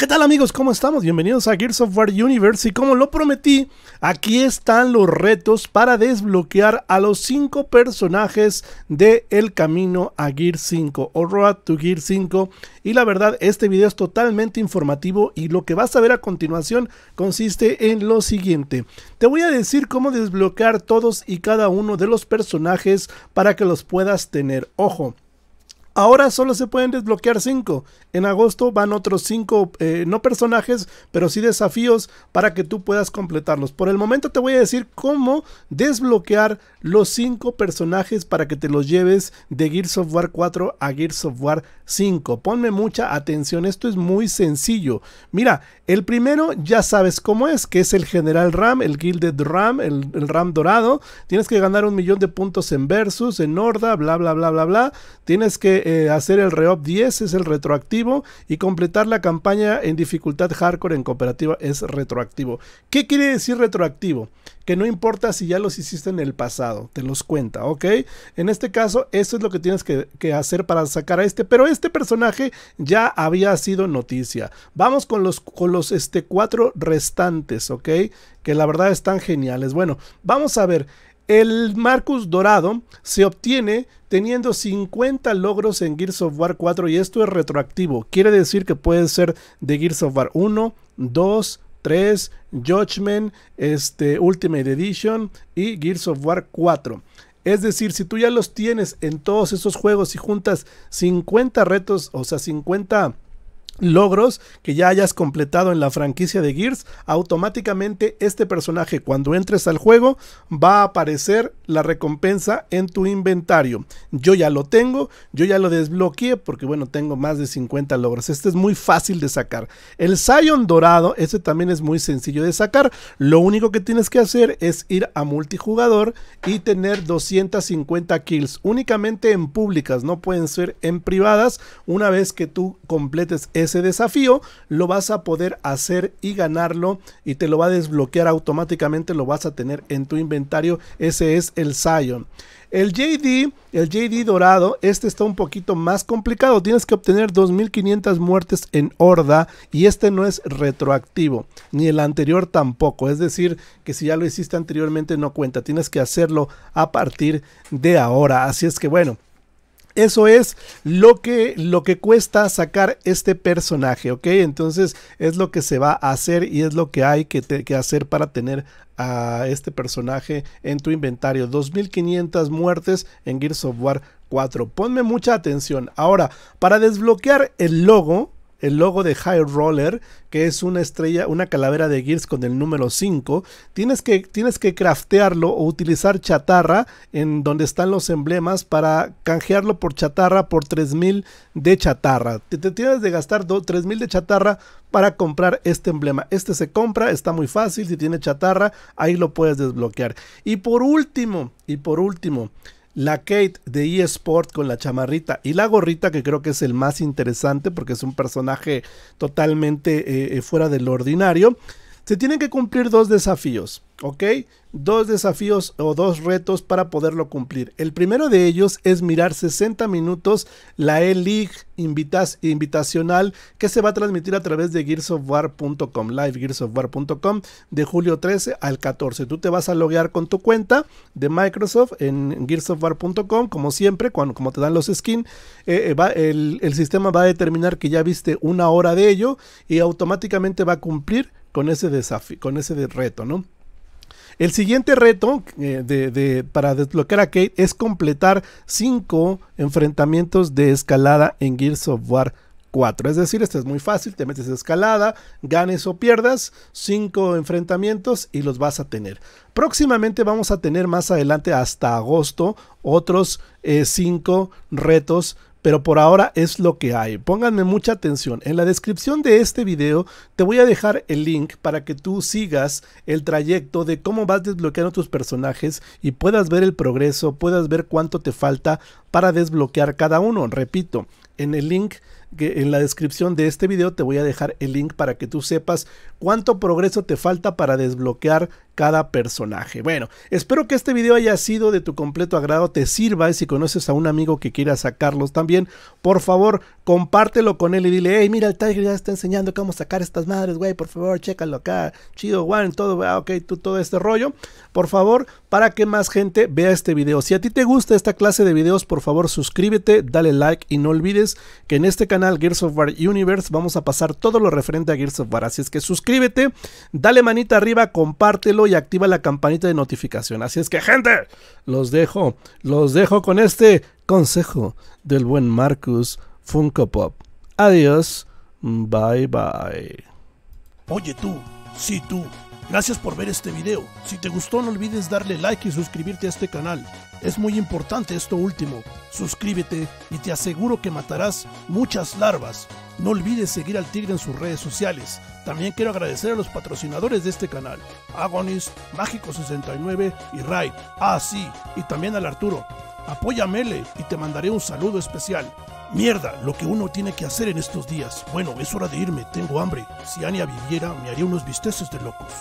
¿Qué tal amigos? ¿Cómo estamos? Bienvenidos a Gear Software Universe y como lo prometí, aquí están los retos para desbloquear a los 5 personajes de El Camino a Gear 5 o Road to Gear 5 y la verdad este video es totalmente informativo y lo que vas a ver a continuación consiste en lo siguiente. Te voy a decir cómo desbloquear todos y cada uno de los personajes para que los puedas tener. Ojo, Ahora solo se pueden desbloquear 5. En agosto van otros 5, eh, no personajes, pero sí desafíos para que tú puedas completarlos. Por el momento te voy a decir cómo desbloquear los 5 personajes para que te los lleves de Gears of War 4 a Gears of War 5. Ponme mucha atención, esto es muy sencillo. Mira, el primero ya sabes cómo es, que es el General Ram, el Gilded Ram, el, el Ram Dorado. Tienes que ganar un millón de puntos en Versus, en Horda, bla, bla, bla, bla, bla. Tienes que eh, hacer el reop 10 es el retroactivo y completar la campaña en dificultad hardcore en cooperativa es retroactivo. ¿Qué quiere decir retroactivo? Que no importa si ya los hiciste en el pasado, te los cuenta, ¿ok? En este caso, eso es lo que tienes que, hacer para sacar a este, pero este personaje ya había sido noticia. Vamos con los, con los este, cuatro restantes, ¿ok? Que la verdad están geniales. Bueno, vamos a ver. El Marcus Dorado se obtiene teniendo 50 logros en Gears of War 4 y esto es retroactivo. Quiere decir que puede ser de Gears of War 1, 2, 3, Judgment, este, Ultimate Edition y Gears of War 4. Es decir, si tú ya los tienes en todos esos juegos y juntas 50 retos, o sea, 50 logros que ya hayas completado en la franquicia de Gears, automáticamente este personaje cuando entres al juego va a aparecer la recompensa en tu inventario. Yo ya lo tengo, yo ya lo desbloqueé porque bueno, tengo más de 50 logros. Este es muy fácil de sacar. El Scion dorado, ese también es muy sencillo de sacar. Lo único que tienes que hacer es ir a multijugador y tener 250 kills únicamente en públicas, no pueden ser en privadas una vez que tú completes este ese desafío, lo vas a poder hacer y ganarlo y te lo va a desbloquear automáticamente, lo vas a tener en tu inventario. Ese es el Zion. El JD, el JD dorado, este está un poquito más complicado. Tienes que obtener 2500 muertes en horda y este no es retroactivo, ni el anterior tampoco. Es decir, que si ya lo hiciste anteriormente no cuenta, tienes que hacerlo a partir de ahora. Así es que bueno, eso es lo que, lo que cuesta sacar este personaje, ¿ok? Entonces es lo que se va a hacer y es lo que hay que, que hacer para tener a este personaje en tu inventario. 2500 muertes en Gears of War 4. Ponme mucha atención. Ahora, para desbloquear el logo, el logo de High Roller, que es una estrella, una calavera de Gears con el número 5. Tienes que, tienes que craftearlo o utilizar chatarra en donde están los emblemas para canjearlo por chatarra por 3000 de chatarra. Te, te tienes de gastar 3000 de chatarra para comprar este emblema. Este se compra, está muy fácil, si tiene chatarra, ahí lo puedes desbloquear. Y por último, y por último, la Kate de eSport con la chamarrita y la gorrita, que creo que es el más interesante porque es un personaje totalmente eh, eh, fuera del ordinario. Se tienen que cumplir dos desafíos, ¿ok? Dos desafíos o dos retos para poderlo cumplir. El primero de ellos es mirar 60 minutos la E-League invitacional que se va a transmitir a través de gearsofwar.com, livegearsofwar.com de julio 13 al 14. Tú te vas a loguear con tu cuenta de Microsoft en gearsoftware.com como siempre, cuando, como te dan los skins, eh, eh, el, el sistema va a determinar que ya viste una hora de ello y automáticamente va a cumplir con ese desafío, con ese reto, ¿no? El siguiente reto eh, de, para desbloquear a Kate es completar 5 enfrentamientos de escalada en Gears of War 4. Es decir, esto es muy fácil, te metes a escalada, ganes o pierdas, 5 enfrentamientos y los vas a tener. Próximamente vamos a tener más adelante hasta agosto otros 5 eh, retos pero por ahora es lo que hay. Pónganme mucha atención. En la descripción de este video te voy a dejar el link para que tú sigas el trayecto de cómo vas desbloqueando tus personajes y puedas ver el progreso, puedas ver cuánto te falta para desbloquear cada uno. Repito, en el link que en la descripción de este video te voy a dejar el link para que tú sepas cuánto progreso te falta para desbloquear cada personaje. Bueno, espero que este video haya sido de tu completo agrado, te sirva y si conoces a un amigo que quiera sacarlos también, por favor, compártelo con él y dile, hey, mira, el Tiger ya está enseñando cómo sacar estas madres, güey, por favor, chécalo acá, chido, one todo, ah, ok, tú, todo este rollo, por favor, para que más gente vea este video. Si a ti te gusta esta clase de videos, por favor suscríbete, dale like y no olvides que en este canal Gears of War Universe vamos a pasar todo lo referente a Gears of War. Así es que suscríbete, dale manita arriba, compártelo y activa la campanita de notificación. Así es que gente, los dejo, los dejo con este consejo del buen Marcus Funko Pop. Adiós, bye bye. Oye tú, sí tú. Gracias por ver este video. Si te gustó no olvides darle like y suscribirte a este canal. Es muy importante esto último. Suscríbete y te aseguro que matarás muchas larvas. No olvides seguir al Tigre en sus redes sociales. También quiero agradecer a los patrocinadores de este canal, Agonist, Mágico69 y Ray. Ah, sí, y también al Arturo. Apóyamele y te mandaré un saludo especial. Mierda, lo que uno tiene que hacer en estos días. Bueno, es hora de irme, tengo hambre. Si Ania viviera, me haría unos bisteces de locos.